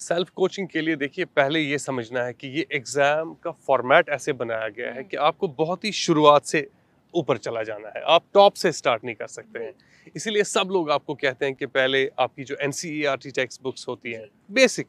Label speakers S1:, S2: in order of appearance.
S1: Self coaching के लिए देखिए पहले ये समझना है कि ये एग्ज़ाम का फॉर्मेट ऐसे बनाया गया है हम्म। कि आपको बहुत ही शुरुआत से ऊपर चला जाना है आप टॉप से स्टार्ट नहीं कर सकते हैं हम्म। इसीलिए सब लोग आपको कहते हैं कि पहले आपकी जो N C E R T text books होती हैं बेसिक